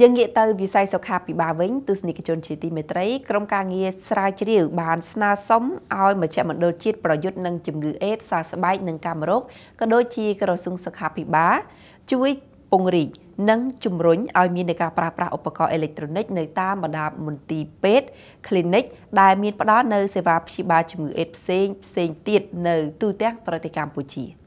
យើងងាកទៅវិស័យសុខាភិបាលវិញទស្សនិកជនជាទីមេត្រីក្រមការងារស្រាវជ្រាវ បានស្នើសុំឲ្យមជ្ឈមណ្ឌលជាតិប្រយុទ្ធនឹងជំងឺអេដសើស្បែកនិងកាមរោគក៏ដូចជាក្រសួងសុខាភិបាលជួយពង្រីកនិងជំរុញឲ្យមានការប្រើប្រាស់ឧបករណ៍អេເລັກត្រូនិកនៅ តាមបណ្ដាមន្ទីរពេទ្យ clinic ដែលមានផ្ដល់នៅសេវាព្យាបាលជំងឺអេដផ្សេងផ្សេងទៀតនៅទូទាំងប្រទេសកម្ពុជា។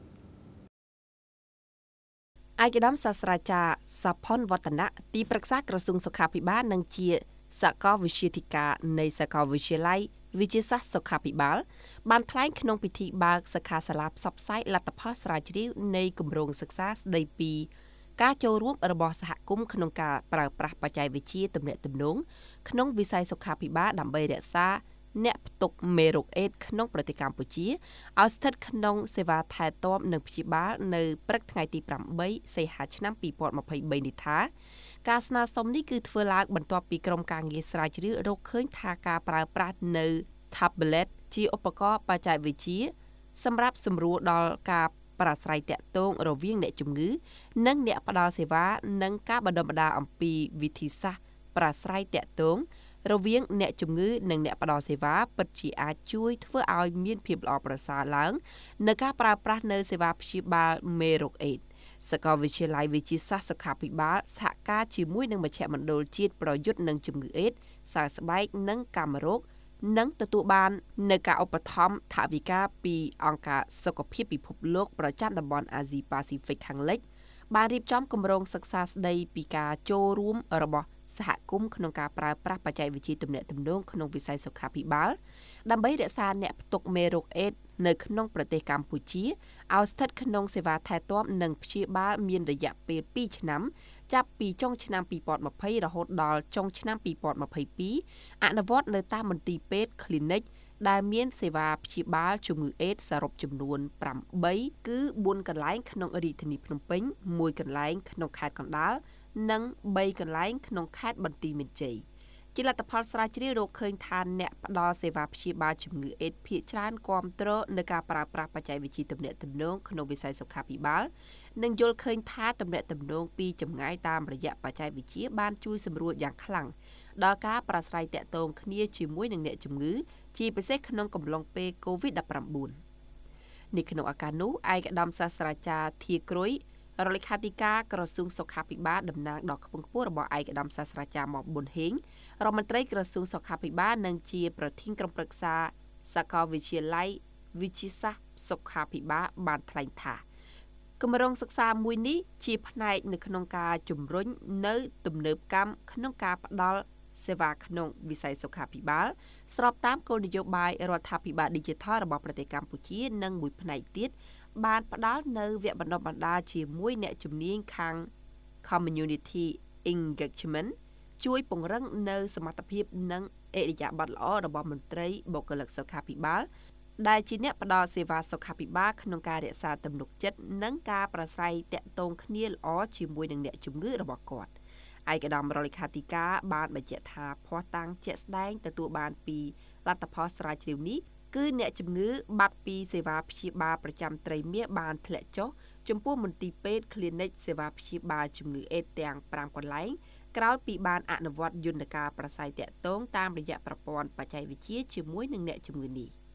ឯកឧត្តមសាស្ត្រាចារ្យសាផុនវឌ្ឍនៈទីប្រឹក្សាក្រសួងសុខាភិបាលនិងជាសាកលវិទ្យាធិការនៃសាកលវិទ្យាល័យវិទ្យាសាស្ត្រសុខាភិបាលបានថ្លែងក្នុងពិធីបើកសិក្ខាសាលាផ្សព្វផ្សាយលទ្ធផលស្រាវជ្រាវ នៃគម្រោងសិក្សាស្ដីពីការចូលរួមរបស់សហគមន៍ក្នុងការប្រើប្រាស់បច្ចេកវិទ្យាទំនាក់ទំនងក្នុងវិស័យសុខាភិបាល ដើម្បីរក្សាអ្នកផ្ទុកមេរោគអេដស៍ក្នុងប្រទេសកម្ពុជាឲ្យស្ថិតក្នុងសេវាថែទាំ និងព្យាបាលនៅព្រឹកថ្ងៃទី8សីហាឆ្នាំ2023នេះថា ការស្នើសុំនេះគឺធ្វើឡើងបន្ទាប់ពីក្រុមការងារស្រាវជ្រាវរកឃើញថាការប្រើប្រាស់នៅ tablet ជាឧបករណ៍បច្ចេកវិទ្យាសម្រាប់សម្រួលដល់ការប្រាស្រ័យតាក់ទងរវាង អ្នកជំងឺ និងអ្នក ផ្ដល់សេវានិងការបណ្ដុះបណ្ដាលអំពីវិធីសាស្ត្រប្រាស្រ័យតាក់ទងរវាងអ្នកជំងឺនិងអ្នកផ្ដល់សេវាពិតជាអាចជួយធ្វើឲ្យមានភាពល្អប្រសើរឡើងនៅការប្រើប្រាស់នៅសេវាព្យាបាលមេរោគអេដសសាកលវិទ្យាល័យវិទ្យាសាស្ត្រសុខាភិបាលសហការជាមួយនឹងមជ្ឈមណ្ឌលជាតិប្រយុទ្ធនឹងជំងឺអេដសសើស្បែកនិងកាមរោគនិងទទួលបាន នៅការឧបត្ថម្ភថវិកាពីអង្គការសុខភាពពិភពលោកប្រចាំតំបន់អាស៊ីប៉ាស៊ីហ្វិកខាងលិចបានរៀបចំគម្រោងសិក្សាស្ដីពីការចូលរួមរបស់សហគមន៍ក្នុងការប្រើប្រាស់បច្ចេកវិទ្យាទំនាក់ទំនងក្នុងវិស័យសុខាភិបាល ដើម្បីរក្សាអ្នកផ្ទុកមេរោគអេដសនៅក្នុងប្រទេសកម្ពុជាឲ្យស្ថិតក្នុងសេវាថែទាំ និងព្យាបាលមានរយៈពេល2ឆ្នាំ ចាប់ពីចុងឆ្នាំ2020រហូតដល់ចុងឆ្នាំ2022អនុវត្តនៅតាមមន្ទីរពេទ្យ clinic ដែលមានសេវាព្យាបាលជំងឺអេដសរុបចំនួន8គឺ4កន្លែងក្នុងរាជធានីភ្នំពេញ1កន្លែងក្នុងខេត្តកណ្ដាលនិង3កន្លែងក្នុងខេត្តបន្ទាយមានជ័យជាលទ្ធផលស្រាវជ្រាវរកឃើញថាអ្នកផ្ដល់សេវាព្យាបាលជំងឺអេដសភាគច្រើនគ្រប់គ្រងនឹងការប្រើប្រាស់បច្ចេកវិទ្យាទំនាក់ទំនងក្នុងវិស័យសុខាភិបាល និងយល់ឃើញថាទំនាក់ទំនងពីចម្ងាយតាមរយៈបច្ចេកវិទ្យាបានជួយសម្រួលយ៉ាងខ្លាំងដល់ការប្រាស្រ័យទាក់ទងគ្នាជាមួយនឹងអ្នកជំងឺជាពិសេសក្នុងកំឡុងពេល COVID-19 នេះក្នុងឱកាសនោះឯកឧត្តមសាស្ត្រាចារ្យធាក្រួយរដ្ឋលេខាធិការក្រសួងសុខាភិបាលតំណាងដល់ខ្ពង់ខ្ពស់របស់ឯកឧត្តមសាស្ត្រាចារ្យមកប៊ុនហេងរដ្ឋមន្ត្រីក្រសួងសុខាភិបាលនិងជា ប្រធានក្រុមប្រឹក្សាសាកលវិទ្យាល័យវិទ្យាសាស្ត្រសុខាភិបាលបានថ្លែងថាគម្រោងសិក្សាមួយនេះជាផ្នែកនៅក្នុងការជំរុញនៅទំនើបកម្មក្នុងការផ្តល់សេវាក្នុងវិស័យសុខាភិបាល ស្របតាមគោលនយោបាយរដ្ឋាភិបាល Digital របស់ប្រទេសកម្ពុជានិងមួយផ្នែកទៀតបានផ្ដល់នៅវគ្គបណ្ដុះបណ្ដាលជាមួយអ្នកជំនាញខាង Community Engagement ជួយពង្រឹងនៅ សមត្ថភាព និងអរិយាប័ត្រល្អរបស់មន្ត្រីបុគ្គលិកសុខាភិបាលដែលជាអ្នកផ្ដល់សេវាសុខាភិបាលក្នុងការរក្សាទំនុកចិត្តនិងការប្រស្រ័យទាក់ទងគ្នាល្អជាមួយនឹងអ្នកជំងឺ របស់គាត់ឯកឧត្តមរដ្ឋលេខាធិការបានបញ្ជាក់ថាភ័ស្តុតាងជាក់ស្ដែងទទួលបានពីលទ្ធផលស្រាវជ្រាវនេះគឺអ្នកជំងឺបាត់ពីសេវាព្យាបាលប្រចាំត្រីមាសបានធ្លាក់ចុះចំពោះមន្ទីរពេទ្យ Clinic សេវាព្យាបាលជំងឺអេដទាំង5កន្លែងក្រោយពីបានអនុវត្តយន្តការប្រស័យតាក់ទងតាមរយៈប្រព័ន្ធបច្ចេកវិទ្យាជាមួយនឹងអ្នកជំងឺនេះ។